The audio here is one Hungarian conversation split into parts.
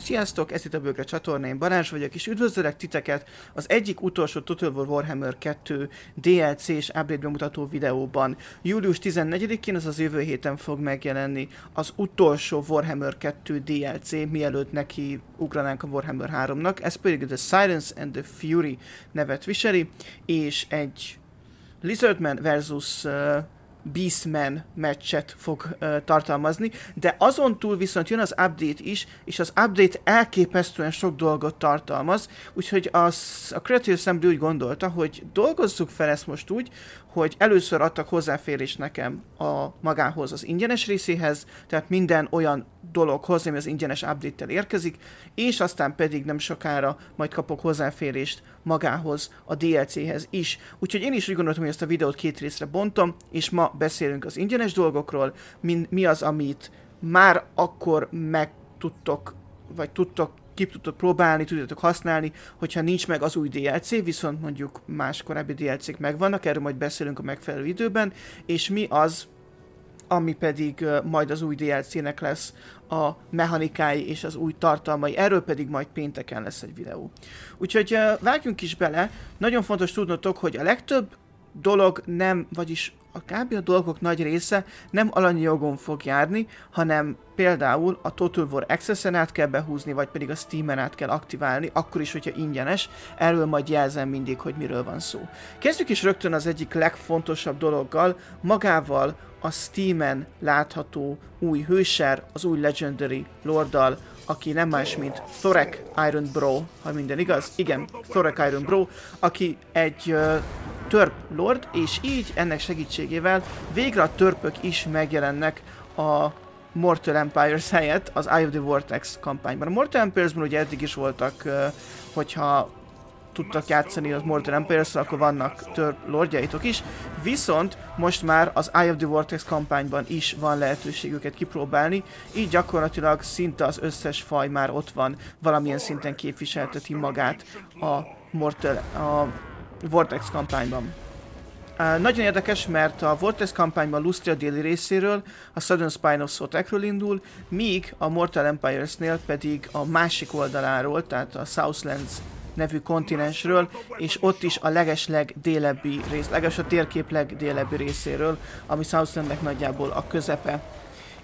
Sziasztok, ez itt a Bögre csatorna, én Barázs vagyok, és üdvözlök titeket az egyik utolsó Total War Warhammer 2 dlc és update bemutató videóban. Július 14-én, az jövő héten fog megjelenni az utolsó Warhammer 2 DLC, mielőtt neki ugranánk a Warhammer 3-nak, ez pedig The Silence and the Fury nevet viseli, és egy Lizardman versus uh, Beastman meccset fog uh, tartalmazni, de azon túl viszont jön az update is, és az update elképesztően sok dolgot tartalmaz, úgyhogy az, a Creative Assembly úgy gondolta, hogy dolgozzuk fel ezt most úgy, hogy először adtak hozzáférés nekem a magához az ingyenes részéhez, tehát minden olyan dologhoz, ami az ingyenes update-tel érkezik, és aztán pedig nem sokára majd kapok hozzáférést magához, a DLC-hez is. Úgyhogy én is úgy gondoltam, hogy ezt a videót két részre bontom, és ma beszélünk az ingyenes dolgokról, mi, mi az, amit már akkor meg tudtok, vagy tudtok ki tudtok próbálni, tudjátok használni, hogyha nincs meg az új DLC, viszont mondjuk más korábbi DLC-k megvannak, erről majd beszélünk a megfelelő időben, és mi az, ami pedig majd az új DLC-nek lesz a mechanikái és az új tartalmai, erről pedig majd pénteken lesz egy videó. Úgyhogy vágjunk is bele, nagyon fontos tudnotok, hogy a legtöbb dolog nem, vagyis a kb. a dolgok nagy része nem alanyi jogon fog járni, hanem például a Total War Access-en át kell behúzni, vagy pedig a Steam-en át kell aktiválni, akkor is, hogyha ingyenes. Erről majd jelzem mindig, hogy miről van szó. Kezdjük is rögtön az egyik legfontosabb dologgal, magával a Steam-en látható új hőser, az új Legendary Lorddal, aki nem más, mint Thorek Iron Bro, ha minden igaz. Igen, Thorek Iron Bro, aki egy uh, Törp Lord, és így ennek segítségével végre a törpök is megjelennek a Mortal Empires helyett az Eye of the Vortex kampányban. A Mortal Empires-ben ugye eddig is voltak, hogyha tudtak játszani az Mortal empires akkor vannak törp lordjaitok is, viszont most már az Eye of the Vortex kampányban is van lehetőségüket kipróbálni, így gyakorlatilag szinte az összes faj már ott van, valamilyen szinten képviselteti magát a Mortal, a Vortex kampányban. Nagyon érdekes, mert a Vortex kampányban Lustria déli részéről a Southern Spine of Sotekről indul, míg a Mortal Empires-nél pedig a másik oldaláról, tehát a Southlands nevű kontinensről, és ott is a leges délebbi rész, leges a térkép legdélebbi részéről, ami Southlandnek nagyjából a közepe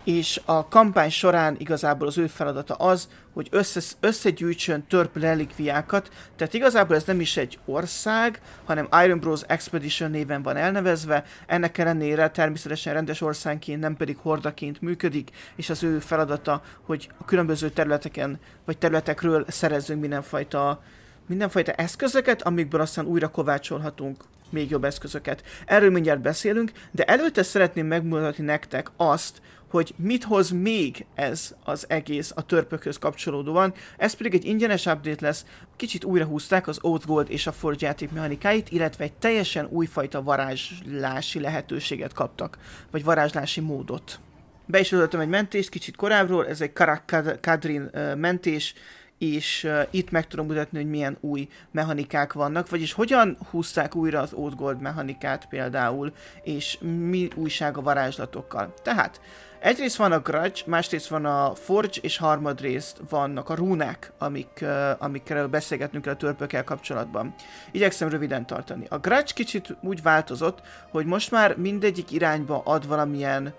és a kampány során igazából az ő feladata az, hogy össze, összegyűjtsön törp relikviákat, tehát igazából ez nem is egy ország, hanem Iron Bros Expedition néven van elnevezve, ennek ellenére természetesen rendes országként, nem pedig hordaként működik, és az ő feladata, hogy a különböző területeken, vagy területekről szerezzünk mindenfajta mindenfajta eszközöket, amikből aztán újra kovácsolhatunk még jobb eszközöket. Erről mindjárt beszélünk, de előtte szeretném megmutatni nektek azt, hogy mit hoz még ez az egész a törpökhöz kapcsolódóan. Ez pedig egy ingyenes update lesz, kicsit újra húzták az Old Gold és a Forge játék mechanikáit, illetve egy teljesen újfajta varázslási lehetőséget kaptak, vagy varázslási módot. Be is egy mentést kicsit korábbról, ez egy Karak Kadrin mentés, és uh, itt meg tudom mutatni, hogy milyen új mechanikák vannak, vagyis hogyan húzták újra az Old mechanikát például, és mi újság a varázslatokkal. Tehát, egyrészt van a Grudge, másrészt van a Forge, és harmadrészt vannak a rúnák, amik, uh, amikről beszélgetnünk a törpökkel kapcsolatban. Igyekszem röviden tartani. A Grudge kicsit úgy változott, hogy most már mindegyik irányba ad valamilyen uh,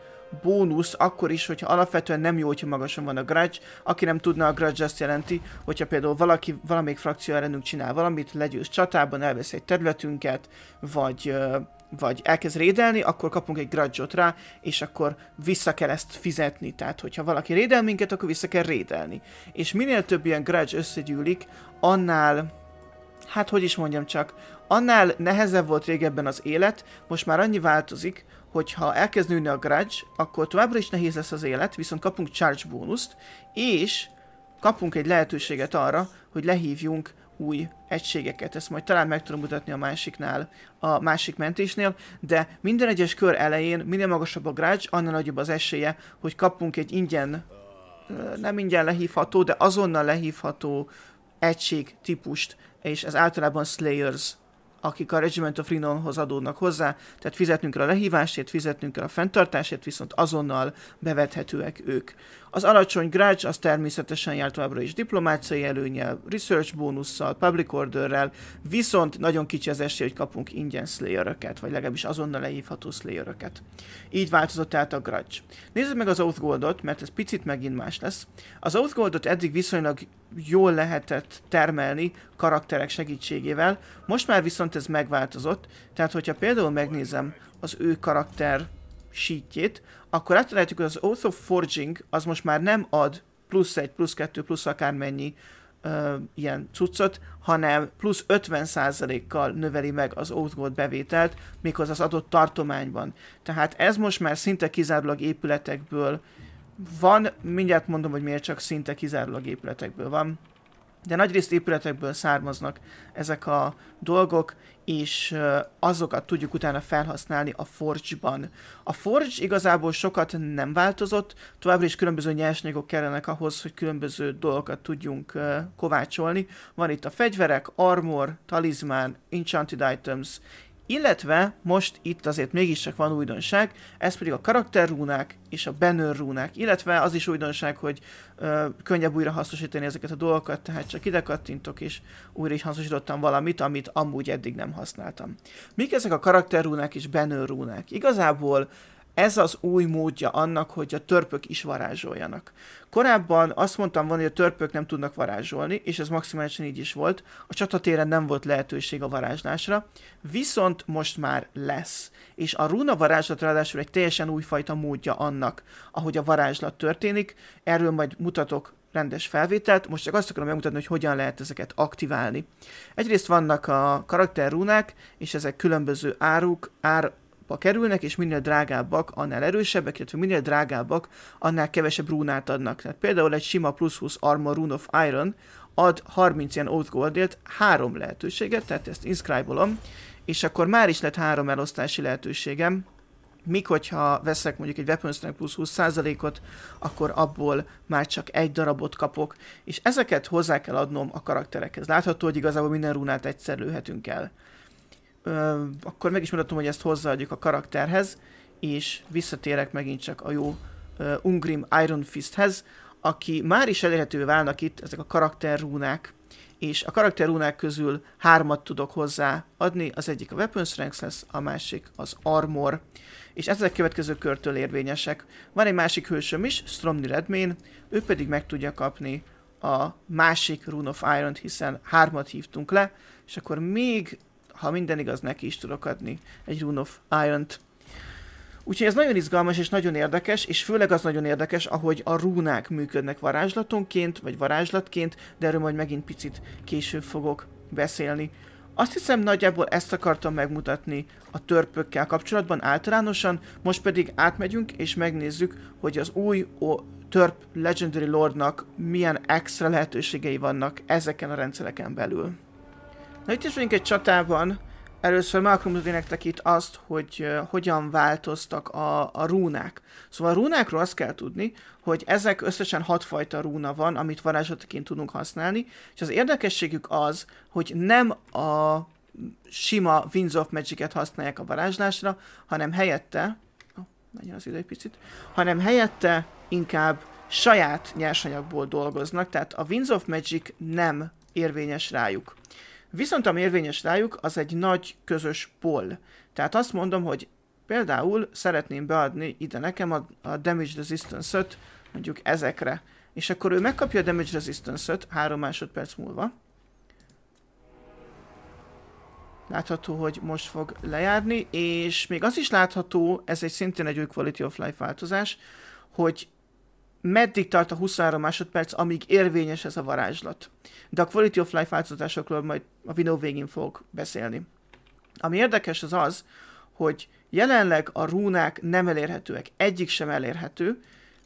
bónusz akkor is, hogyha alapvetően nem jó, hogyha magasan van a grudge. Aki nem tudna, a grudge azt jelenti, hogyha például valaki, valamelyik frakció ellenünk csinál valamit, legyőz csatában, elvesz egy területünket, vagy, vagy elkezd rédelni, akkor kapunk egy grudge rá, és akkor vissza kell ezt fizetni. Tehát, hogyha valaki rédel minket, akkor vissza kell rédelni. És minél több ilyen grudge összegyűlik, annál hát hogy is mondjam csak, annál nehezebb volt régebben az élet, most már annyi változik, hogyha elkezd nőni a grudge, akkor továbbra is nehéz lesz az élet, viszont kapunk charge bónuszt, és kapunk egy lehetőséget arra, hogy lehívjunk új egységeket. Ezt majd talán meg tudom mutatni a másiknál, a másik mentésnél, de minden egyes kör elején minél magasabb a grudge, annál nagyobb az esélye, hogy kapunk egy ingyen, nem ingyen lehívható, de azonnal lehívható egység típust, és ez általában Slayers akik a Regiment of Rinonhoz adódnak hozzá, tehát fizetnünk kell a lehívásért, fizetnünk kell a fenntartásért, viszont azonnal bevethetőek ők. Az alacsony grács az természetesen jár továbbra is diplomáciai előnyel, research bónusszal, public orderrel, viszont nagyon kicsi az esély, hogy kapunk ingyen slayer vagy legalábbis azonnal lehívható slayer -öket. Így változott át a grács. Nézzük meg az Outgoldot, mert ez picit megint más lesz. Az Outgoldot eddig viszonylag jól lehetett termelni karakterek segítségével. Most már viszont ez megváltozott, tehát hogyha például megnézem az ő karakter sítjét, akkor áttaláljuk, hogy az Oath of Forging az most már nem ad plusz egy, plusz kettő, plusz akármennyi ö, ilyen cuccot, hanem plusz 50%-kal növeli meg az Gold bevételt, méghozzá az adott tartományban. Tehát ez most már szinte kizárólag épületekből van, mindjárt mondom, hogy miért csak szinte kizárólag épületekből van, de nagyrészt épületekből származnak ezek a dolgok, és azokat tudjuk utána felhasználni a Forge-ban. A Forge igazából sokat nem változott, továbbra is különböző nyersanyagok kellenek ahhoz, hogy különböző dolgokat tudjunk kovácsolni. Van itt a fegyverek, armor, talizmán, enchanted items, illetve most itt azért mégiscsak van újdonság, ez pedig a karakterrúnák és a banner rúnák, illetve az is újdonság, hogy ö, könnyebb újra hasznosítani ezeket a dolgokat, tehát csak ide kattintok és újra is hasznosítottam valamit, amit amúgy eddig nem használtam. Mik ezek a karakterrúnák és banner rúnák? Igazából ez az új módja annak, hogy a törpök is varázsoljanak. Korábban azt mondtam van, hogy a törpök nem tudnak varázsolni, és ez maximálisan így is volt. A csatatéren nem volt lehetőség a varázslásra, viszont most már lesz. És a runa varázslat ráadásul egy teljesen újfajta módja annak, ahogy a varázslat történik. Erről majd mutatok rendes felvételt, most csak azt akarom megmutatni, hogy hogyan lehet ezeket aktiválni. Egyrészt vannak a karakterrúnák, és ezek különböző áruk, ár ba kerülnek, és minél drágábbak, annál erősebbek, illetve minél drágábbak, annál kevesebb rúnát adnak. Tehát például egy sima plusz 20 armor rune of iron ad 30 ilyen old goldért három lehetőséget, tehát ezt inscribe és akkor már is lett három elosztási lehetőségem, míg hogyha veszek mondjuk egy weapons plusz 20%-ot, akkor abból már csak egy darabot kapok, és ezeket hozzá kell adnom a karakterekhez. Látható, hogy igazából minden rúnát egyszer lőhetünk el akkor meg is mutatom, hogy ezt hozzáadjuk a karakterhez, és visszatérek megint csak a jó uh, Ungrim Iron Fisthez, aki már is elérhetővé válnak itt ezek a karakterrúnák, és a karakterrúnák közül hármat tudok hozzá adni, az egyik a Weapon Strength lesz, a másik az Armor, és ezek következő körtől érvényesek. Van egy másik hősöm is, Stromny Redmain, ő pedig meg tudja kapni a másik Rune of iron hiszen hármat hívtunk le, és akkor még ha minden igaz, neki is tudok adni egy Rune of Iron-t. Úgyhogy ez nagyon izgalmas és nagyon érdekes, és főleg az nagyon érdekes, ahogy a rúnák működnek varázslatonként, vagy varázslatként, de erről majd megint picit később fogok beszélni. Azt hiszem nagyjából ezt akartam megmutatni a törpökkel kapcsolatban általánosan, most pedig átmegyünk és megnézzük, hogy az új törp Legendary Lordnak milyen extra lehetőségei vannak ezeken a rendszereken belül. Na itt is vagyunk egy csatában. Először meg akarom mutatni nektek itt azt, hogy uh, hogyan változtak a, a rúnák. Szóval a rúnákról azt kell tudni, hogy ezek összesen hatfajta rúna van, amit varázslatként tudunk használni, és az érdekességük az, hogy nem a sima Winds of Magic-et használják a varázslásra, hanem helyette, oh, az idő egy picit, hanem helyette inkább saját nyersanyagból dolgoznak, tehát a Winds of Magic nem érvényes rájuk. Viszont ami érvényes rájuk, az egy nagy közös poll. Tehát azt mondom, hogy például szeretném beadni ide nekem a, a Damage Resistance-öt, mondjuk ezekre. És akkor ő megkapja a Damage Resistance-öt 3 másodperc múlva. Látható, hogy most fog lejárni, és még az is látható, ez egy szintén egy új Quality of Life változás, hogy meddig tart a 23 másodperc, amíg érvényes ez a varázslat. De a Quality of Life változásokról majd a videó végén fogok beszélni. Ami érdekes az az, hogy jelenleg a rúnák nem elérhetőek, egyik sem elérhető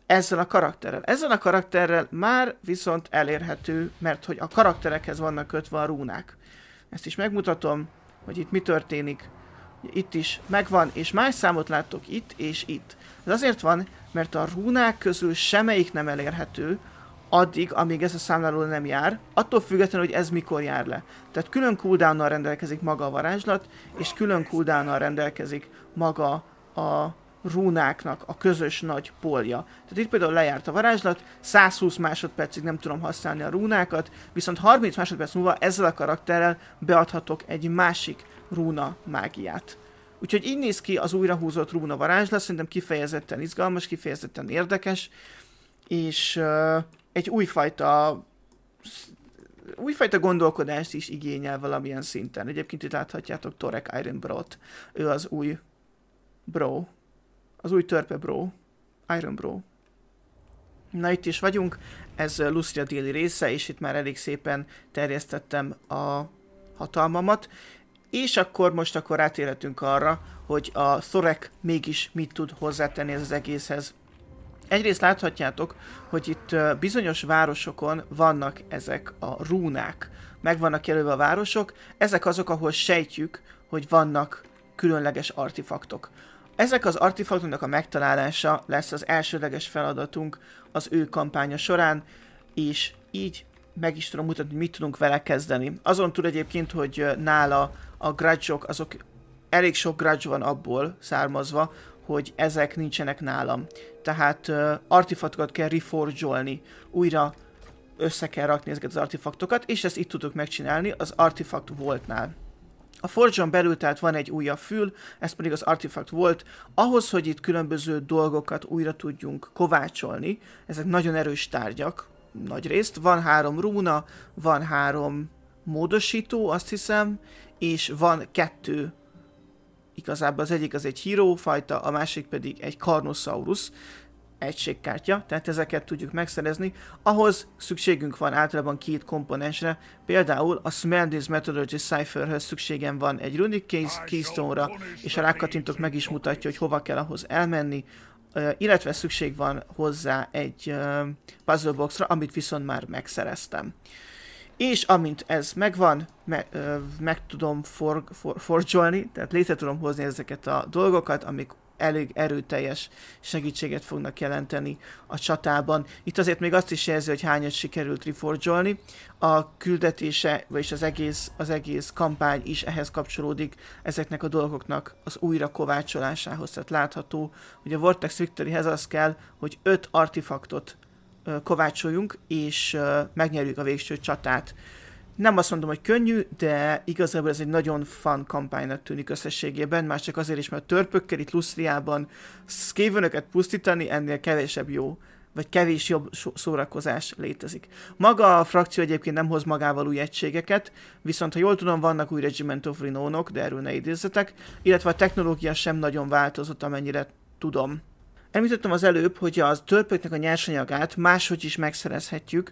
ezzel a karakterrel. Ezzel a karakterrel már viszont elérhető, mert hogy a karakterekhez vannak kötve a rúnák. Ezt is megmutatom, hogy itt mi történik itt is megvan, és más számot láttok itt és itt. Ez azért van, mert a rúnák közül semmelyik nem elérhető, addig, amíg ez a számláló nem jár, attól függetlenül, hogy ez mikor jár le. Tehát külön cooldownnal rendelkezik maga a varázslat, és külön cooldownnal rendelkezik maga a rúnáknak a közös nagy polja. Tehát itt például lejárt a varázslat, 120 másodpercig nem tudom használni a rúnákat, viszont 30 másodperc múlva ezzel a karakterrel beadhatok egy másik rúna mágiát. Úgyhogy így néz ki az újrahúzott rúna varázslat, szerintem kifejezetten izgalmas, kifejezetten érdekes, és uh, egy újfajta újfajta gondolkodást is igényel valamilyen szinten. Egyébként itt láthatjátok Torek Iron Ironbrot. Ő az új bro. Az új törpe bro. Iron bro. Na itt is vagyunk, ez Lucia déli része, és itt már elég szépen terjesztettem a hatalmamat. És akkor most akkor átérhetünk arra, hogy a Szorek mégis mit tud hozzátenni ez az egészhez. Egyrészt láthatjátok, hogy itt bizonyos városokon vannak ezek a rúnák. Meg vannak jelölve a városok, ezek azok, ahol sejtjük, hogy vannak különleges artifaktok. Ezek az artifaktoknak a megtalálása lesz az elsődleges feladatunk az ő kampánya során, és így meg is tudom mutatni, hogy mit tudunk vele kezdeni. Azon túl egyébként, hogy nála a grudge -ok, azok elég sok grudge van abból származva, hogy ezek nincsenek nálam. Tehát uh, artifaktokat kell reforgyolni, újra össze kell rakni ezeket az artifaktokat, és ezt itt tudok megcsinálni az artifakt voltnál. A forge belül tehát van egy újabb fül, ez pedig az Artifact volt. Ahhoz, hogy itt különböző dolgokat újra tudjunk kovácsolni, ezek nagyon erős tárgyak, nagy részt. Van három rúna, van három módosító, azt hiszem, és van kettő igazából az egyik az egy híró fajta, a másik pedig egy Carnosaurus egységkártya, tehát ezeket tudjuk megszerezni. Ahhoz szükségünk van általában két komponensre, például a Smeldis Methodology Cypherhöz szükségem van egy Runic Keystone-ra, és ha rákatintok meg is mutatja, hogy hova kell ahhoz elmenni illetve szükség van hozzá egy puzzle boxra, amit viszont már megszereztem. És amint ez megvan, me, meg tudom for, for, forgyolni, tehát létre tudom hozni ezeket a dolgokat, amik elég erőteljes segítséget fognak jelenteni a csatában. Itt azért még azt is jelzi, hogy hányat sikerült reforgyolni. A küldetése, vagyis az egész, az egész kampány is ehhez kapcsolódik ezeknek a dolgoknak az újra kovácsolásához. Tehát látható, hogy a Vortex Victoryhez az kell, hogy öt artefaktot kovácsoljunk, és megnyerjük a végső csatát nem azt mondom, hogy könnyű, de igazából ez egy nagyon fun kampánynak tűnik összességében, már csak azért is, mert törpökkel itt Lusztriában Skavenöket pusztítani ennél kevesebb jó vagy kevés jobb szórakozás létezik. Maga a frakció egyébként nem hoz magával új egységeket, viszont ha jól tudom, vannak új Regiment of Renownok, de erről ne idézzetek, illetve a technológia sem nagyon változott, amennyire tudom. Említettem az előbb, hogy a törpöknek a nyersanyagát máshogy is megszerezhetjük,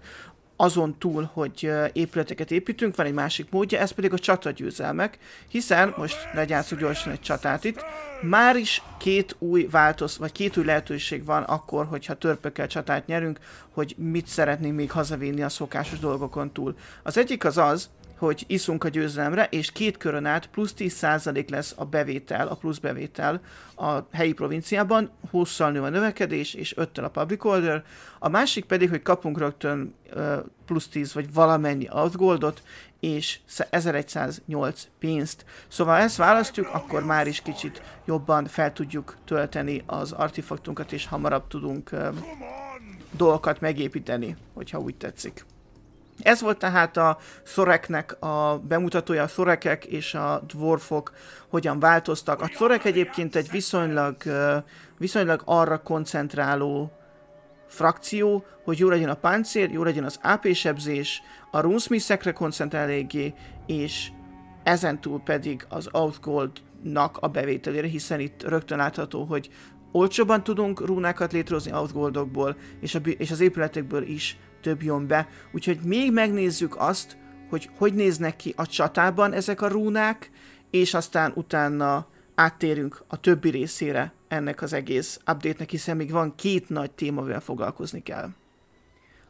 azon túl, hogy épületeket építünk, van egy másik módja, ez pedig a csatagyőzelmek, hiszen most legyászunk gyorsan egy csatát itt, már is két új változ, vagy két új lehetőség van akkor, hogyha törpökkel csatát nyerünk, hogy mit szeretnénk még hazavinni a szokásos dolgokon túl. Az egyik az az, hogy iszunk a győzelemre, és két körön át plusz 10% lesz a bevétel, a plusz bevétel a helyi provinciában, 20 nő a növekedés, és 5 a public order. A másik pedig, hogy kapunk rögtön plusz 10 vagy valamennyi outgoldot, és 1108 pénzt. Szóval ha ezt választjuk, akkor már is kicsit jobban fel tudjuk tölteni az artifaktunkat, és hamarabb tudunk dolgokat megépíteni, hogyha úgy tetszik. Ez volt tehát a szoreknek a bemutatója, a szorekek és a dwarfok hogyan változtak. A szorek egyébként egy viszonylag, viszonylag arra koncentráló frakció, hogy jó legyen a páncél, jó legyen az AP sebzés, a runesmithekre koncentrál eléggé, és ezentúl pedig az outgoldnak a bevételére, hiszen itt rögtön látható, hogy olcsóban tudunk rúnákat létrehozni outgoldokból, és, a, és az épületekből is több jön be. Úgyhogy még megnézzük azt, hogy hogy néznek ki a csatában ezek a rúnák, és aztán utána áttérünk a többi részére ennek az egész update-nek, hiszen még van két nagy téma, amivel foglalkozni kell.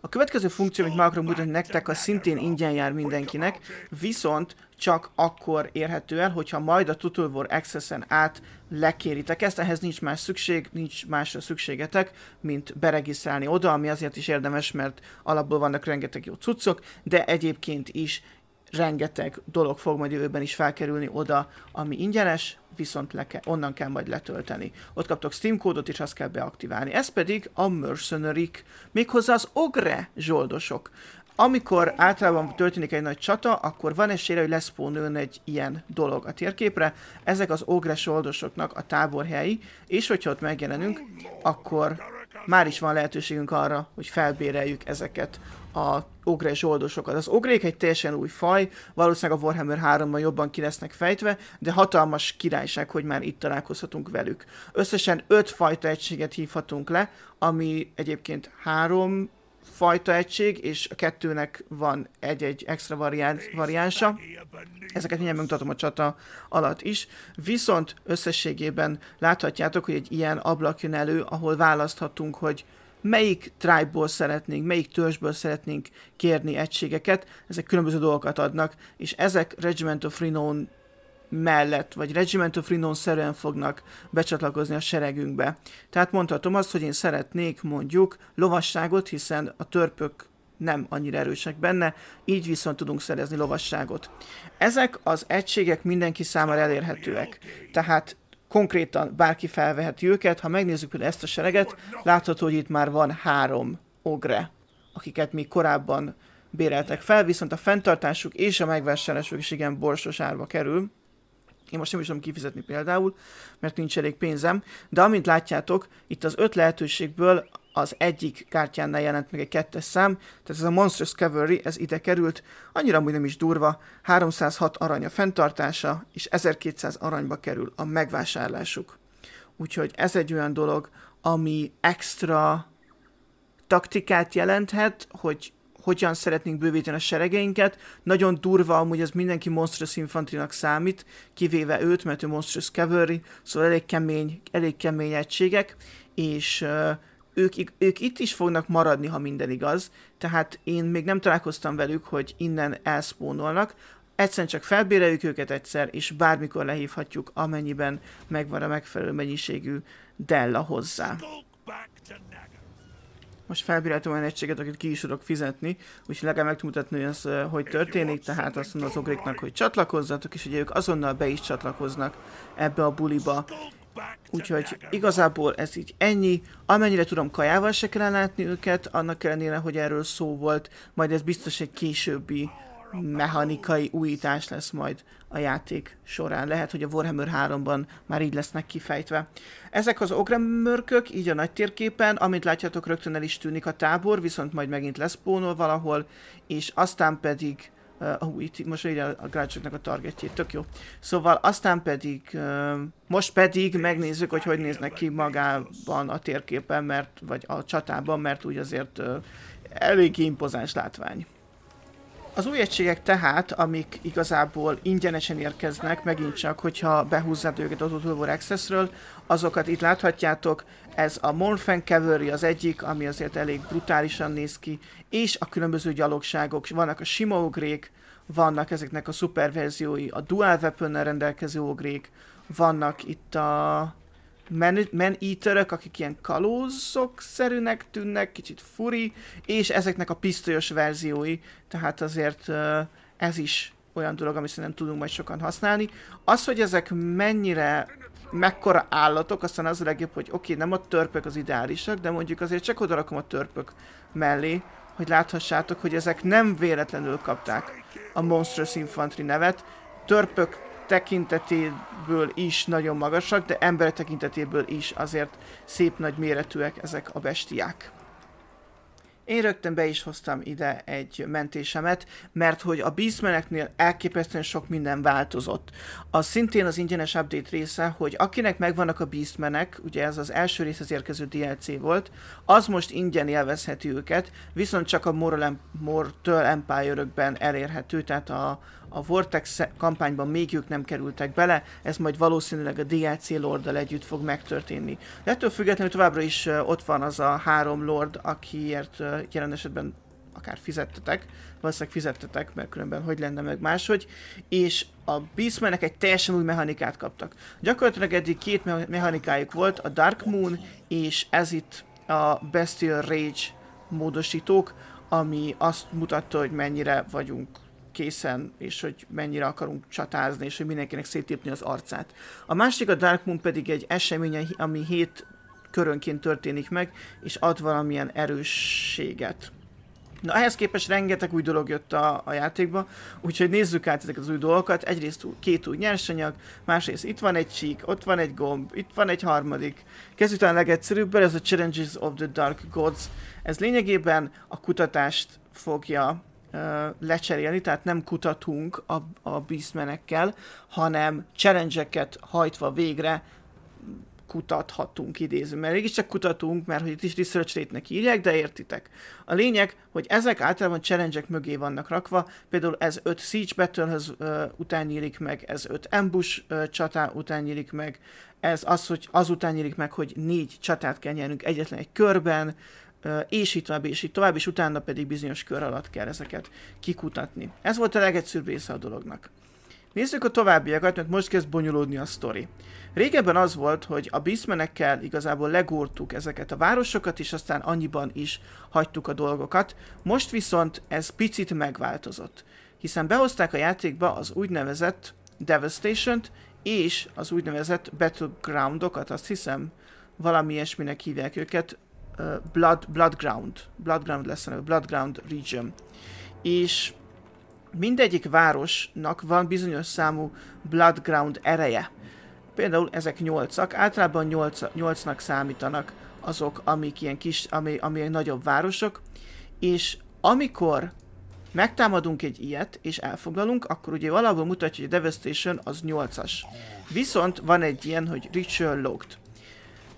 A következő funkció, amit meg akarom mutatni nektek, az szintén ingyen jár mindenkinek, viszont csak akkor érhető el, hogyha majd a Total War Access-en át lekéritek ezt, ehhez nincs más szükség, nincs másra szükségetek, mint beregisztrálni oda, ami azért is érdemes, mert alapból vannak rengeteg jó cuccok, de egyébként is rengeteg dolog fog majd jövőben is felkerülni oda, ami ingyenes, viszont le ke- onnan kell majd letölteni. Ott kaptok Steam kódot, és azt kell beaktiválni. Ez pedig a mercenary méghozzá az ogre zsoldosok. Amikor általában történik egy nagy csata, akkor van esélye, hogy leszpónőn egy ilyen dolog a térképre. Ezek az Ogre zsoldosoknak a táborhelyi, és hogyha ott megjelenünk, akkor már is van lehetőségünk arra, hogy felbéreljük ezeket a ogre zsoldosokat. Az ogrék egy teljesen új faj, valószínűleg a Warhammer 3-ban jobban ki lesznek fejtve, de hatalmas királyság, hogy már itt találkozhatunk velük. Összesen öt fajta egységet hívhatunk le, ami egyébként három fajta egység, és a kettőnek van egy-egy extra variánsa. Ezeket mindjárt mutatom a csata alatt is. Viszont összességében láthatjátok, hogy egy ilyen ablak jön elő, ahol választhatunk, hogy melyik tribe-ból szeretnénk, melyik törzsből szeretnénk kérni egységeket, ezek különböző dolgokat adnak, és ezek Regiment of Renown mellett, vagy Regiment of Renown szerűen fognak becsatlakozni a seregünkbe. Tehát mondhatom azt, hogy én szeretnék mondjuk lovasságot, hiszen a törpök nem annyira erősek benne, így viszont tudunk szerezni lovasságot. Ezek az egységek mindenki számára elérhetőek, tehát konkrétan bárki felveheti őket. Ha megnézzük például ezt a sereget, látható, hogy itt már van három ogre, akiket mi korábban béreltek fel, viszont a fenntartásuk és a megvásárlásuk is igen borsos árba kerül. Én most nem is tudom kifizetni például, mert nincs elég pénzem, de amint látjátok, itt az öt lehetőségből az egyik kártyánál jelent meg egy kettes szám, tehát ez a Monstrous Cavalry, ez ide került, annyira amúgy nem is durva, 306 arany a fenntartása, és 1200 aranyba kerül a megvásárlásuk. Úgyhogy ez egy olyan dolog, ami extra taktikát jelenthet, hogy hogyan szeretnénk bővíteni a seregeinket. Nagyon durva amúgy ez mindenki Monstrous Infantrinak számít, kivéve őt, mert ő Monstrous Cavalry, szóval elég kemény, elég kemény egységek, és ők, ők itt is fognak maradni, ha minden igaz, tehát én még nem találkoztam velük, hogy innen elszpónolnak, egyszerűen csak felbéreljük őket egyszer, és bármikor lehívhatjuk, amennyiben megvan a megfelelő mennyiségű Della hozzá. Most felbíráltam olyan egységet, akit ki is tudok fizetni, úgyhogy legalább meg tudom mutatni, hogy ez eh, hogy történik, tehát azt mondom az ogriknak, hogy csatlakozzatok, és ugye ők azonnal be is csatlakoznak ebbe a buliba, Úgyhogy igazából ez így ennyi. Amennyire tudom, kajával se kell látni őket, annak ellenére, hogy erről szó volt, majd ez biztos egy későbbi mechanikai újítás lesz majd a játék során. Lehet, hogy a Warhammer 3-ban már így lesznek kifejtve. Ezek az ogremörkök, így a nagy térképen, amit látjátok rögtön el is tűnik a tábor, viszont majd megint lesz pónol valahol, és aztán pedig Uh, oh, itt most végre a grácsoknak a targetjét, tök jó. Szóval aztán pedig, uh, most pedig megnézzük, hogy hogy néznek ki magában a térképen, mert, vagy a csatában, mert úgy azért uh, eh, elég impozáns látvány. Az új egységek tehát, amik igazából ingyenesen érkeznek, megint csak, hogyha behúzzad őket az utolvó access azokat itt láthatjátok, ez a Morphen Cavalry az egyik, ami azért elég brutálisan néz ki, és a különböző gyalogságok, vannak a sima ogrék, vannak ezeknek a szuperverziói, a dual weapon rendelkező ogrék, vannak itt a men, men eaterök, akik ilyen kalózok szerűnek tűnnek, kicsit furi, és ezeknek a pisztolyos verziói, tehát azért ez is olyan dolog, amit szerintem tudunk majd sokan használni. Az, hogy ezek mennyire mekkora állatok, aztán az a legjobb, hogy oké, okay, nem a törpök az ideálisak, de mondjuk azért csak oda rakom a törpök mellé, hogy láthassátok, hogy ezek nem véletlenül kapták a Monstrous Infantry nevet. Törpök tekintetéből is nagyon magasak, de ember tekintetéből is azért szép nagy méretűek ezek a bestiák. Én rögtön be is hoztam ide egy mentésemet, mert hogy a Beastmaneknél elképesztően sok minden változott. Az szintén az ingyenes update része, hogy akinek megvannak a Beastmanek, ugye ez az első részhez érkező DLC volt, az most ingyen élvezheti őket, viszont csak a Moral, Mortal Empire-ökben elérhető, tehát a, a Vortex kampányban még ők nem kerültek bele, ez majd valószínűleg a DLC lorddal együtt fog megtörténni. De ettől függetlenül továbbra is ott van az a három lord, akiért jelen esetben akár fizettetek, valószínűleg fizettetek, mert különben hogy lenne meg máshogy, és a Beastmanek egy teljesen új mechanikát kaptak. Gyakorlatilag eddig két me- mechanikájuk volt, a Dark Moon, és ez itt a Bestial Rage módosítók, ami azt mutatta, hogy mennyire vagyunk készen, és hogy mennyire akarunk csatázni, és hogy mindenkinek széttépni az arcát. A másik a Dark Moon pedig egy esemény, ami hét körönként történik meg, és ad valamilyen erősséget. Na ehhez képest rengeteg új dolog jött a, a játékba, úgyhogy nézzük át ezeket az új dolgokat. Egyrészt két új nyersanyag, másrészt itt van egy csík, ott van egy gomb, itt van egy harmadik. Kezdjük a legegyszerűbb, ez a Challenges of the Dark Gods. Ez lényegében a kutatást fogja lecserélni, tehát nem kutatunk a, a bízmenekkel, hanem challenge-eket hajtva végre kutathatunk idéző, mert mégiscsak kutatunk, mert hogy itt is research rate-nek írják, de értitek. A lényeg, hogy ezek általában challenge mögé vannak rakva, például ez 5 siege battle uh, után nyílik meg, ez 5 ambush uh, csatá után nyílik meg, ez az, hogy azután nyílik meg, hogy négy csatát kell nyernünk egyetlen egy körben, és így tovább, és így tovább, és utána pedig bizonyos kör alatt kell ezeket kikutatni. Ez volt a legegyszerűbb része a dolognak. Nézzük a továbbiakat, mert most kezd bonyolódni a sztori. Régebben az volt, hogy a bízmenekkel igazából legúrtuk ezeket a városokat, és aztán annyiban is hagytuk a dolgokat. Most viszont ez picit megváltozott, hiszen behozták a játékba az úgynevezett Devastation-t, és az úgynevezett Battlegroundokat, azt hiszem, valami ilyesminek hívják őket, Blood, Bloodground, Bloodground lesz a neve, Bloodground Region. És mindegyik városnak van bizonyos számú Bloodground ereje. Például ezek nyolcak, általában nyolcnak számítanak azok, amik ilyen kis, ami, ami ilyen nagyobb városok, és amikor megtámadunk egy ilyet, és elfoglalunk, akkor ugye valahol mutatja, hogy a Devastation az 8-as. Viszont van egy ilyen, hogy Ritual Logged.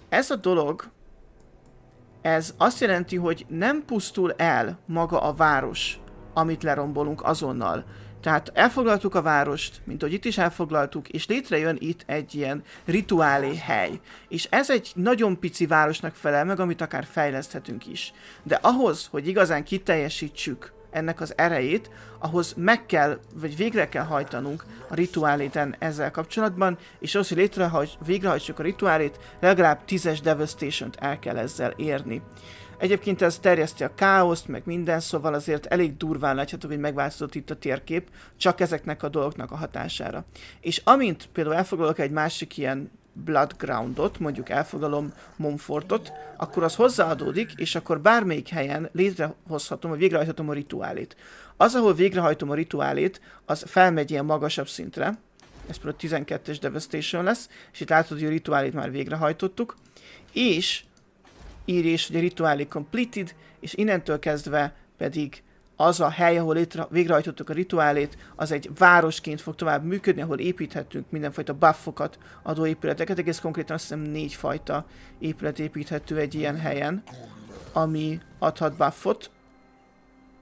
Ez a dolog ez azt jelenti, hogy nem pusztul el maga a város, amit lerombolunk azonnal. Tehát elfoglaltuk a várost, mint ahogy itt is elfoglaltuk, és létrejön itt egy ilyen rituálé hely. És ez egy nagyon pici városnak felel meg, amit akár fejleszthetünk is. De ahhoz, hogy igazán kiteljesítsük ennek az erejét, ahhoz meg kell, vagy végre kell hajtanunk a rituáléten ezzel kapcsolatban, és ahhoz, hogy létrehajts, végrehajtsuk a rituálét, legalább tízes devastation el kell ezzel érni. Egyébként ez terjeszti a káoszt, meg minden, szóval azért elég durván látható, hogy megváltozott itt a térkép, csak ezeknek a dolgoknak a hatására. És amint például elfoglalok egy másik ilyen Bloodgroundot, mondjuk elfogalom Mumfortot, akkor az hozzáadódik, és akkor bármelyik helyen létrehozhatom, vagy végrehajthatom a rituálét. Az, ahol végrehajtom a rituálét, az felmegy ilyen magasabb szintre, ez például 12-es Devastation lesz, és itt látod, hogy a rituálét már végrehajtottuk, és írés, hogy a rituálé completed, és innentől kezdve pedig az a hely, ahol létre, végrehajtottuk a rituálét, az egy városként fog tovább működni, ahol építhetünk mindenfajta buffokat adó épületeket, egész konkrétan azt hiszem négyfajta épület építhető egy ilyen helyen, ami adhat buffot,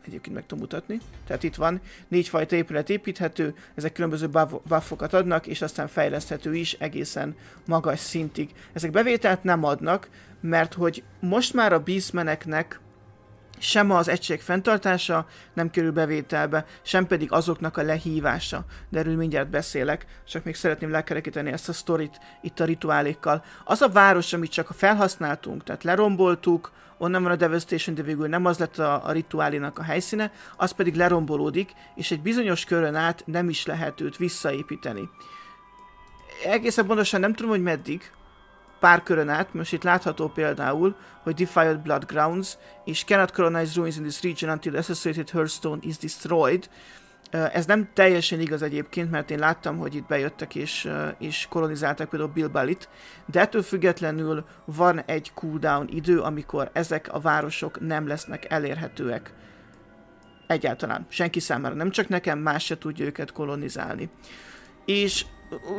egyébként meg tudom mutatni. Tehát itt van, négyfajta épület építhető, ezek különböző buffokat adnak, és aztán fejleszthető is egészen magas szintig. Ezek bevételt nem adnak, mert hogy most már a bízmeneknek sem az egység fenntartása nem kerül bevételbe, sem pedig azoknak a lehívása. De erről mindjárt beszélek, csak még szeretném lekerekíteni ezt a sztorit itt a rituálékkal. Az a város, amit csak felhasználtunk, tehát leromboltuk, onnan van a Devastation, de végül nem az lett a, a rituálinak a helyszíne, az pedig lerombolódik, és egy bizonyos körön át nem is lehet őt visszaépíteni. Egészen pontosan nem tudom, hogy meddig, pár körön át, most itt látható például, hogy Defiled Blood Grounds, és Cannot Colonize Ruins in this region until associated Hearthstone is destroyed. Ez nem teljesen igaz egyébként, mert én láttam, hogy itt bejöttek és, és kolonizálták például Bilbalit, de ettől függetlenül van egy cooldown idő, amikor ezek a városok nem lesznek elérhetőek. Egyáltalán senki számára, nem csak nekem, más se tudja őket kolonizálni. És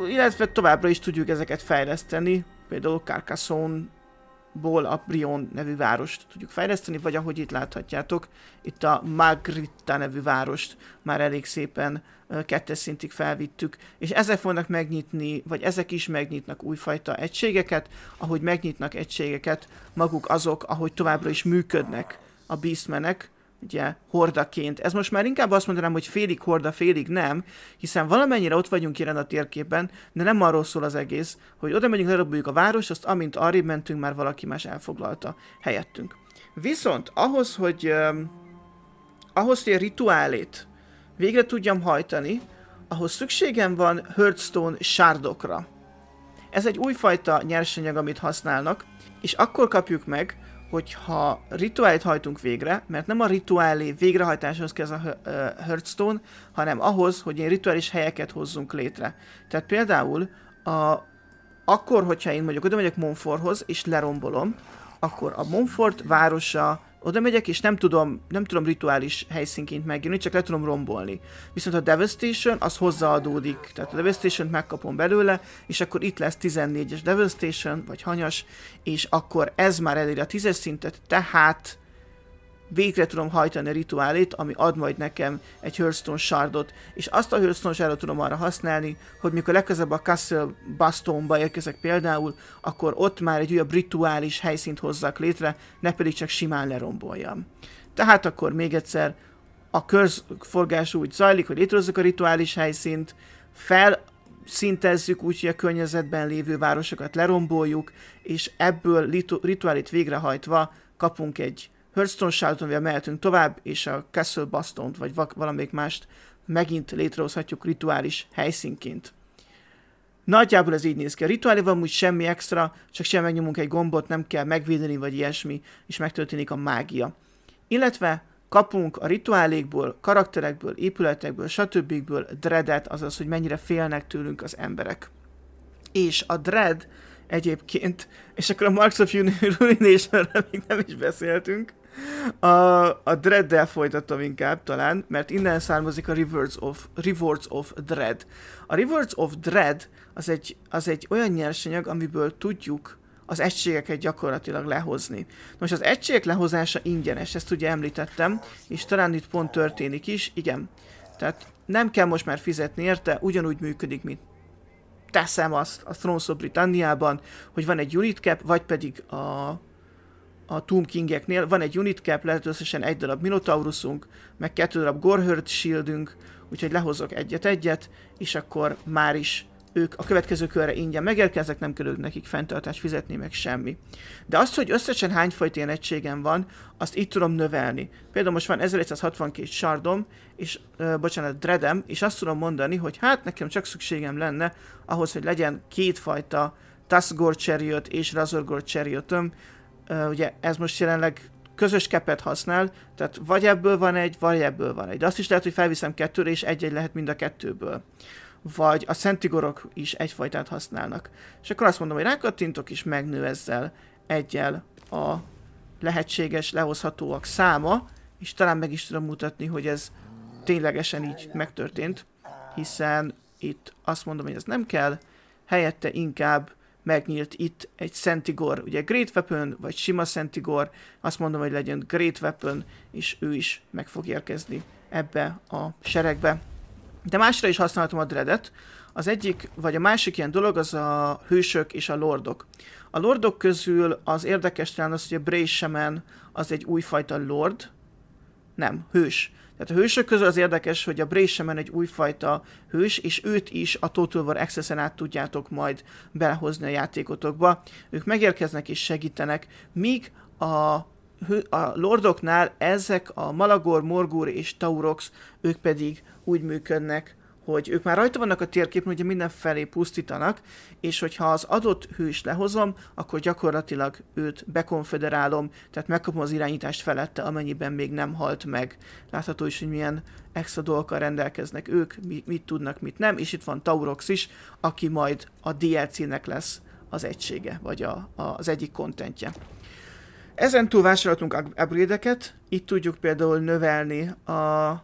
illetve továbbra is tudjuk ezeket fejleszteni, például Carcassonne-ból a Brion nevű várost tudjuk fejleszteni, vagy ahogy itt láthatjátok, itt a Magritta nevű várost már elég szépen kettes szintig felvittük, és ezek fognak megnyitni, vagy ezek is megnyitnak újfajta egységeket, ahogy megnyitnak egységeket maguk azok, ahogy továbbra is működnek a Beastmenek, ugye, hordaként. Ez most már inkább azt mondanám, hogy félig horda, félig nem, hiszen valamennyire ott vagyunk jelen a térképen, de nem arról szól az egész, hogy oda megyünk, lerobboljuk a város, azt amint arrébb mentünk, már valaki más elfoglalta helyettünk. Viszont ahhoz, hogy uh, ahhoz, hogy a rituálét végre tudjam hajtani, ahhoz szükségem van Hearthstone sárdokra. Ez egy újfajta nyersanyag, amit használnak, és akkor kapjuk meg, hogyha rituált hajtunk végre, mert nem a rituálé végrehajtáshoz kezd a Hearthstone, hanem ahhoz, hogy ilyen rituális helyeket hozzunk létre. Tehát például a, akkor, hogyha én mondjuk oda megyek Monforthoz, és lerombolom, akkor a Monfort városa oda megyek, és nem tudom, nem tudom rituális helyszínként megírni, csak le tudom rombolni. Viszont a Devastation az hozzáadódik, tehát a devastation megkapom belőle, és akkor itt lesz 14-es Devastation, vagy hanyas, és akkor ez már eléri a 10-es szintet, tehát végre tudom hajtani a rituálét, ami ad majd nekem egy Hearthstone shardot, és azt a Hearthstone shardot tudom arra használni, hogy mikor legközelebb a Castle Bastonba érkezek például, akkor ott már egy újabb rituális helyszínt hozzak létre, ne pedig csak simán leromboljam. Tehát akkor még egyszer a körforgás úgy zajlik, hogy létrehozzuk a rituális helyszínt, fel szintezzük úgy, hogy a környezetben lévő városokat leromboljuk, és ebből rituálit végrehajtva kapunk egy Hearthstone amivel mehetünk tovább, és a Castle Bastont, vagy valamelyik mást megint létrehozhatjuk rituális helyszínként. Nagyjából ez így néz ki. A van úgy semmi extra, csak sem megnyomunk egy gombot, nem kell megvédeni, vagy ilyesmi, és megtörténik a mágia. Illetve kapunk a rituálékból, karakterekből, épületekből, stb. dreadet, azaz, hogy mennyire félnek tőlünk az emberek. És a dread egyébként, és akkor a Marks of Ruination-re még nem is beszéltünk, a, a Dread-del folytatom inkább talán, mert innen származik a Rewards of, Rewards of Dread. A Rewards of Dread az egy, az egy olyan nyersanyag, amiből tudjuk az egységeket gyakorlatilag lehozni. Most az egységek lehozása ingyenes, ezt ugye említettem, és talán itt pont történik is, igen. Tehát nem kell most már fizetni érte, ugyanúgy működik, mint teszem azt a Thrones of Britanniában, hogy van egy unit cap, vagy pedig a a Tomb Kingeknél. Van egy unit cap, lehet összesen egy darab Minotaurusunk, meg kettő darab Gorhurt shieldünk, úgyhogy lehozok egyet-egyet, és akkor már is ők a következő körre ingyen megérkeznek, nem kell nekik fenntartás fizetni, meg semmi. De azt, hogy összesen hány fajt ilyen egységem van, azt itt tudom növelni. Például most van 1162 sardom, és ö, bocsánat, dredem, és azt tudom mondani, hogy hát nekem csak szükségem lenne ahhoz, hogy legyen kétfajta Tasgore Chariot és Razorgor Chariotöm, ugye ez most jelenleg közös kepet használ, tehát vagy ebből van egy, vagy ebből van egy. De azt is lehet, hogy felviszem kettőre, és egy-egy lehet mind a kettőből. Vagy a szentigorok is egyfajtát használnak. És akkor azt mondom, hogy rákattintok, és megnő ezzel egyel a lehetséges lehozhatóak száma, és talán meg is tudom mutatni, hogy ez ténylegesen így megtörtént, hiszen itt azt mondom, hogy ez nem kell, helyette inkább megnyílt itt egy Szentigor, ugye Great Weapon, vagy sima Szentigor, azt mondom, hogy legyen Great Weapon, és ő is meg fog érkezni ebbe a seregbe. De másra is használhatom a dreadet. Az egyik, vagy a másik ilyen dolog az a hősök és a lordok. A lordok közül az érdekes talán az, hogy a Bray Shaman az egy újfajta lord, nem, hős. Tehát a hősök közül az érdekes, hogy a Braceman egy újfajta hős, és őt is a Total War Access-en át tudjátok majd belehozni a játékotokba. Ők megérkeznek és segítenek, míg a a lordoknál ezek a Malagor, Morgur és Taurox, ők pedig úgy működnek, hogy ők már rajta vannak a térképen, ugye mindenfelé pusztítanak, és hogyha az adott hős lehozom, akkor gyakorlatilag őt bekonfederálom, tehát megkapom az irányítást felette, amennyiben még nem halt meg. Látható is, hogy milyen extra dolgokkal rendelkeznek ők, mit, mit tudnak, mit nem, és itt van Taurox is, aki majd a DLC-nek lesz az egysége, vagy a, a, az egyik kontentje. Ezen túl vásároltunk upgrade-eket, itt tudjuk például növelni a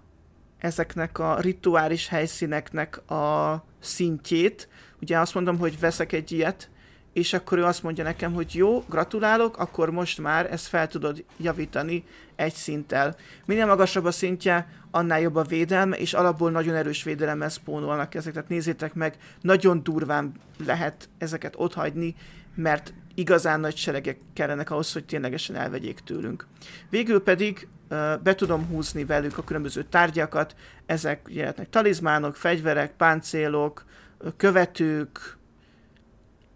ezeknek a rituális helyszíneknek a szintjét. Ugye azt mondom, hogy veszek egy ilyet, és akkor ő azt mondja nekem, hogy jó, gratulálok, akkor most már ezt fel tudod javítani egy szinttel. Minél magasabb a szintje, annál jobb a védelme, és alapból nagyon erős védelemmel spónolnak ezek. Tehát nézzétek meg, nagyon durván lehet ezeket otthagyni, mert igazán nagy seregek kellenek ahhoz, hogy ténylegesen elvegyék tőlünk. Végül pedig be tudom húzni velük a különböző tárgyakat, ezek jelentnek talizmánok, fegyverek, páncélok, követők,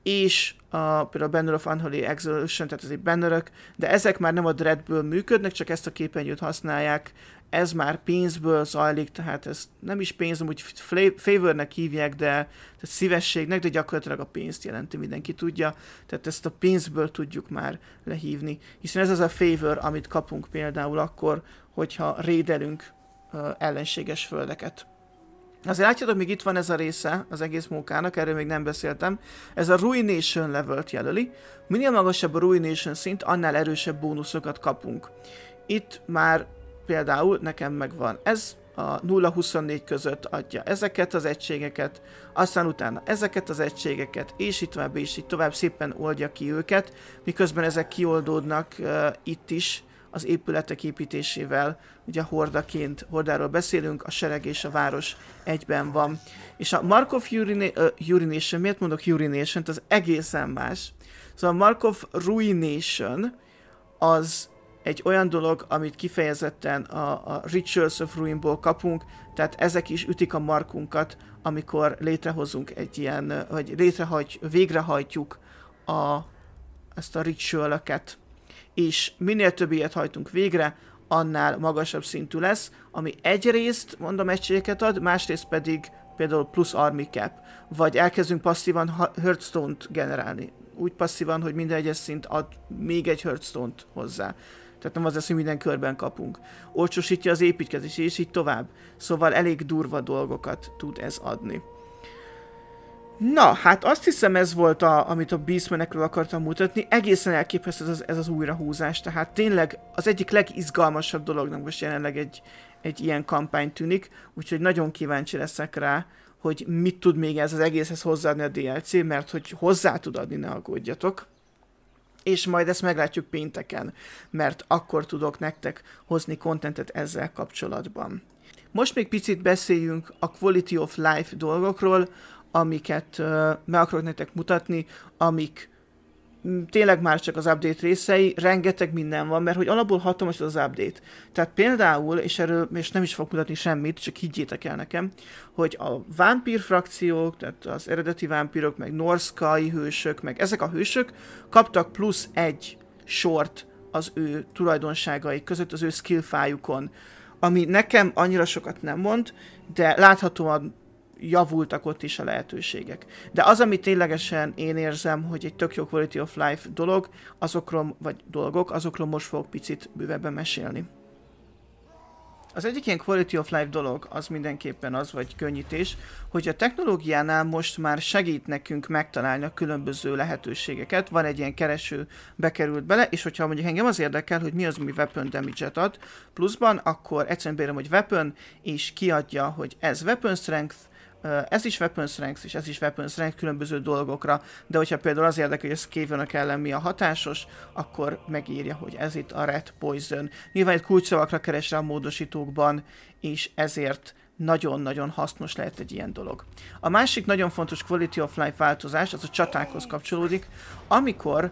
és a, például a Banner of Unholy Exolution, tehát ez egy bannerök, de ezek már nem a Dreadből működnek, csak ezt a képernyőt használják ez már pénzből zajlik, tehát ez nem is pénz, úgy favornek hívják, de tehát szívességnek, de gyakorlatilag a pénzt jelenti, mindenki tudja. Tehát ezt a pénzből tudjuk már lehívni, hiszen ez az a favor, amit kapunk például akkor, hogyha rédelünk uh, ellenséges földeket. Azért látjátok, még itt van ez a része az egész munkának, erről még nem beszéltem. Ez a Ruination level jelöli. Minél magasabb a Ruination szint, annál erősebb bónuszokat kapunk. Itt már például nekem megvan ez, a 0-24 között adja ezeket az egységeket, aztán utána ezeket az egységeket, és így tovább, és így tovább szépen oldja ki őket, miközben ezek kioldódnak uh, itt is az épületek építésével, ugye hordaként, hordáról beszélünk, a sereg és a város egyben van. És a Markov urina- uh, Urination, miért mondok Urination, az egészen más. Szóval a Markov Ruination az egy olyan dolog, amit kifejezetten a, a Rituals of Ruinból kapunk, tehát ezek is ütik a markunkat, amikor létrehozunk egy ilyen, vagy létrehagy, végrehajtjuk a, ezt a ritual És minél több ilyet hajtunk végre, annál magasabb szintű lesz, ami egyrészt, mondom, egységeket ad, másrészt pedig például plusz army cap, vagy elkezdünk passzívan Hearthstone-t generálni. Úgy passzívan, hogy minden egyes szint ad még egy Hearthstone-t hozzá. Tehát nem az lesz, hogy minden körben kapunk. Olcsósítja az építkezés és így tovább. Szóval elég durva dolgokat tud ez adni. Na, hát azt hiszem ez volt, a, amit a Beastmanekről akartam mutatni. Egészen elképesztő ez az, ez az újrahúzás, tehát tényleg az egyik legizgalmasabb dolognak most jelenleg egy, egy ilyen kampány tűnik, úgyhogy nagyon kíváncsi leszek rá, hogy mit tud még ez az egészhez hozzáadni a DLC, mert hogy hozzá tud adni, ne aggódjatok és majd ezt meglátjuk pénteken, mert akkor tudok nektek hozni kontentet ezzel kapcsolatban. Most még picit beszéljünk a quality of life dolgokról, amiket uh, meg akarok nektek mutatni, amik Mm, tényleg már csak az update részei, rengeteg minden van, mert hogy alapból hatalmas az update. Tehát például, és erről és nem is fog mutatni semmit, csak higgyétek el nekem, hogy a vámpír frakciók, tehát az eredeti vámpírok, meg norszkai hősök, meg ezek a hősök kaptak plusz egy sort az ő tulajdonságai között, az ő skillfájukon, ami nekem annyira sokat nem mond, de láthatóan javultak ott is a lehetőségek. De az, ami ténylegesen én érzem, hogy egy tök jó quality of life dolog, azokról, vagy dolgok, azokról most fogok picit bővebben mesélni. Az egyik ilyen quality of life dolog az mindenképpen az, vagy könnyítés, hogy a technológiánál most már segít nekünk megtalálni a különböző lehetőségeket. Van egy ilyen kereső, bekerült bele, és hogyha mondjuk engem az érdekel, hogy mi az, ami weapon damage-et ad pluszban, akkor egyszerűen bérem, hogy weapon, és kiadja, hogy ez weapon strength, ez is weapons ranks, és ez is weapons rank különböző dolgokra, de hogyha például az érdekel, hogy ez kévönök ellen mi a hatásos, akkor megírja, hogy ez itt a red poison. Nyilván egy kulcsszavakra keres a módosítókban, és ezért nagyon-nagyon hasznos lehet egy ilyen dolog. A másik nagyon fontos quality of life változás, az a csatákhoz kapcsolódik, amikor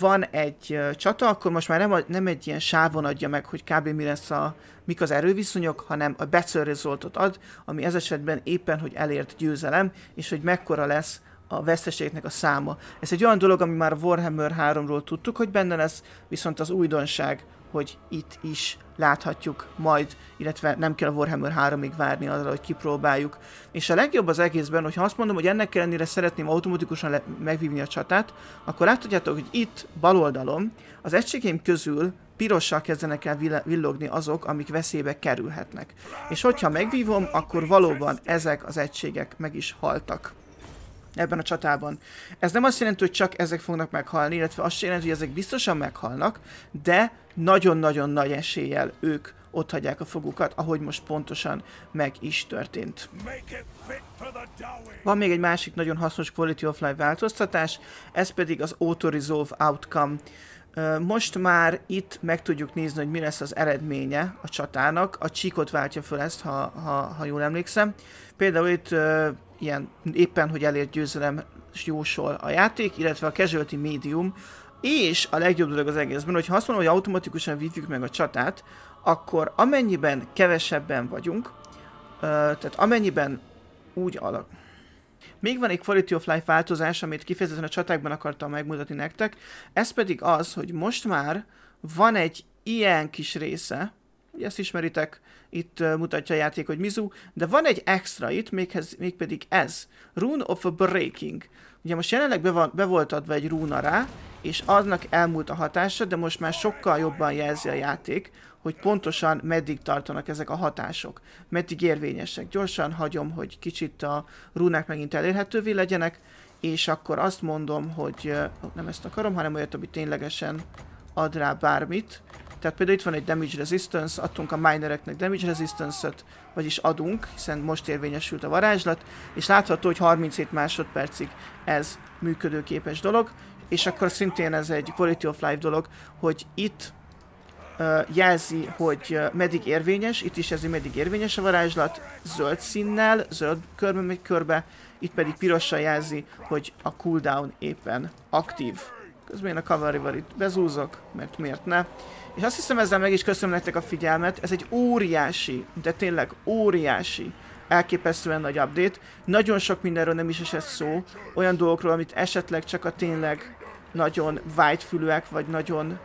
van egy csata, akkor most már nem, nem egy ilyen sávon adja meg, hogy kb. mi lesz a, mik az erőviszonyok, hanem a better resultot ad, ami ez esetben éppen, hogy elért győzelem, és hogy mekkora lesz a veszteségnek a száma. Ez egy olyan dolog, ami már Warhammer 3-ról tudtuk, hogy benne lesz, viszont az újdonság hogy itt is láthatjuk majd, illetve nem kell a Warhammer 3-ig várni arra, hogy kipróbáljuk. És a legjobb az egészben, hogyha azt mondom, hogy ennek ellenére szeretném automatikusan le- megvívni a csatát, akkor láthatjátok, hogy itt bal oldalon az egységeim közül pirossal kezdenek el villogni azok, amik veszélybe kerülhetnek. És hogyha megvívom, akkor valóban ezek az egységek meg is haltak ebben a csatában. Ez nem azt jelenti, hogy csak ezek fognak meghalni, illetve azt jelenti, hogy ezek biztosan meghalnak, de nagyon-nagyon nagy eséllyel ők ott hagyják a fogukat, ahogy most pontosan meg is történt. Van még egy másik nagyon hasznos Quality of Life változtatás, ez pedig az Auto-Resolve Outcome. Most már itt meg tudjuk nézni, hogy mi lesz az eredménye a csatának. A csíkot váltja föl ezt, ha, ha, ha jól emlékszem. Például itt ilyen éppen, hogy elért győzelem jósol a játék, illetve a casualty médium, és a legjobb dolog az egészben, hogy ha azt mondom, hogy automatikusan vívjuk meg a csatát, akkor amennyiben kevesebben vagyunk, tehát amennyiben úgy alak. Még van egy quality of life változás, amit kifejezetten a csatákban akartam megmutatni nektek, ez pedig az, hogy most már van egy ilyen kis része, ugye ezt ismeritek, itt mutatja a játék, hogy Mizu, de van egy extra itt, méghez, mégpedig ez, Rune of a Breaking. Ugye most jelenleg be, van, be volt adva egy rúna rá, és aznak elmúlt a hatása, de most már sokkal jobban jelzi a játék, hogy pontosan meddig tartanak ezek a hatások, meddig érvényesek. Gyorsan hagyom, hogy kicsit a rúnák megint elérhetővé legyenek, és akkor azt mondom, hogy nem ezt akarom, hanem olyat, ami ténylegesen ad rá bármit, tehát például itt van egy damage resistance, adtunk a minereknek damage resistance-ot, vagyis adunk, hiszen most érvényesült a varázslat, és látható, hogy 37 másodpercig ez működőképes dolog, és akkor szintén ez egy quality of life dolog, hogy itt uh, jelzi, hogy uh, meddig érvényes, itt is jelzi, meddig érvényes a varázslat, zöld színnel, zöld körbe körbe, itt pedig pirossal jelzi, hogy a cooldown éppen aktív. Közben én a cavalryval itt bezúzok, mert miért ne. És azt hiszem ezzel meg is köszönöm nektek a figyelmet. Ez egy óriási, de tényleg óriási, elképesztően nagy update. Nagyon sok mindenről nem is esett szó. Olyan dolgokról, amit esetleg csak a tényleg nagyon vágyfülőek, vagy nagyon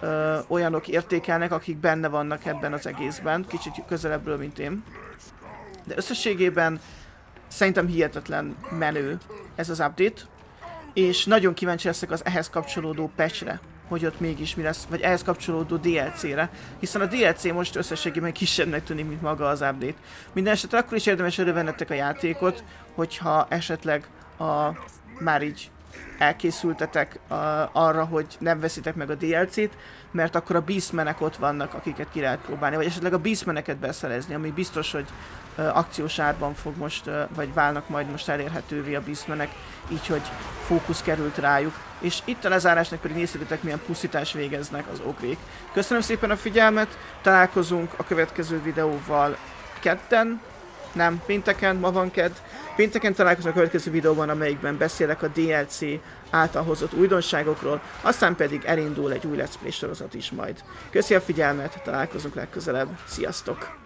ö, olyanok értékelnek, akik benne vannak ebben az egészben. Kicsit közelebbről, mint én. De összességében szerintem hihetetlen menő ez az update és nagyon kíváncsi leszek az ehhez kapcsolódó patchre, hogy ott mégis mi lesz, vagy ehhez kapcsolódó DLC-re, hiszen a DLC most összességében kisebbnek tűnik, mint maga az update. Minden esetre akkor is érdemes elővennetek a játékot, hogyha esetleg a már így elkészültetek a, arra, hogy nem veszitek meg a DLC-t, mert akkor a beastmenek ott vannak, akiket ki lehet próbálni, vagy esetleg a beastmeneket beszerezni, ami biztos, hogy ö, akciós árban fog most, ö, vagy válnak majd most elérhetővé a beastmenek, így, hogy fókusz került rájuk. És itt a lezárásnak pedig nézzétek, milyen pusztítás végeznek az ogrék. Köszönöm szépen a figyelmet, találkozunk a következő videóval kedden, nem, pénteken, ma van kedd, Pénteken találkozom a következő videóban, amelyikben beszélek a DLC által hozott újdonságokról, aztán pedig elindul egy új Let's Play sorozat is majd. Köszi a figyelmet, találkozunk legközelebb, sziasztok!